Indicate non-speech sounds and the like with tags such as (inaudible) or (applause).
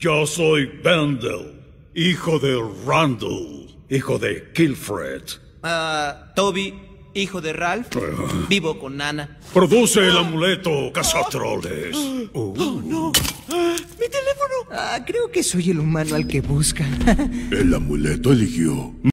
Yo soy Bendel, hijo de Randall, hijo de Kilfred. Ah, Toby, hijo de Ralph. vivo con Nana. Produce el amuleto, cazatroles. (gasps) Uh. Oh, no. ¡Mi teléfono! Ah, creo que soy el humano al que buscan. el amuleto eligió.